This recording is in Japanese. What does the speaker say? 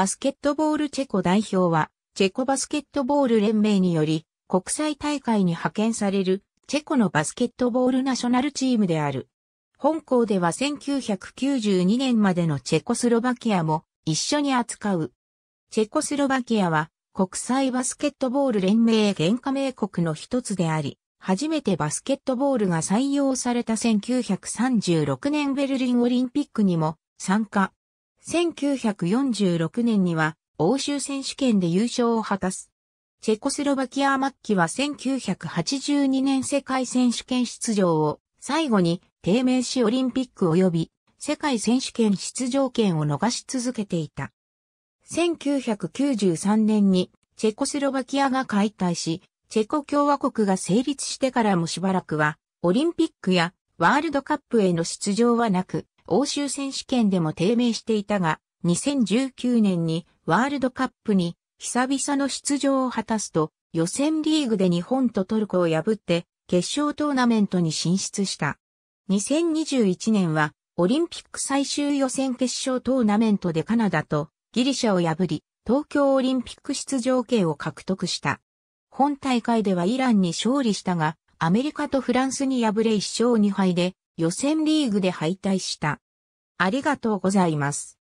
バスケットボールチェコ代表は、チェコバスケットボール連盟により、国際大会に派遣される、チェコのバスケットボールナショナルチームである。本校では1992年までのチェコスロバキアも一緒に扱う。チェコスロバキアは国際バスケットボール連盟原加盟国の一つであり、初めてバスケットボールが採用された1936年ベルリンオリンピックにも参加。1946年には欧州選手権で優勝を果たす。チェコスロバキア末期は1982年世界選手権出場を最後に低迷しオリンピック及び世界選手権出場権を逃し続けていた。1993年にチェコスロバキアが解体し、チェコ共和国が成立してからもしばらくは、オリンピックやワールドカップへの出場はなく、欧州選手権でも低迷していたが、2019年にワールドカップに久々の出場を果たすと、予選リーグで日本とトルコを破って決勝トーナメントに進出した。2021年はオリンピック最終予選決勝トーナメントでカナダとギリシャを破り、東京オリンピック出場権を獲得した。本大会ではイランに勝利したが、アメリカとフランスに敗れ1勝2敗で予選リーグで敗退した。ありがとうございます。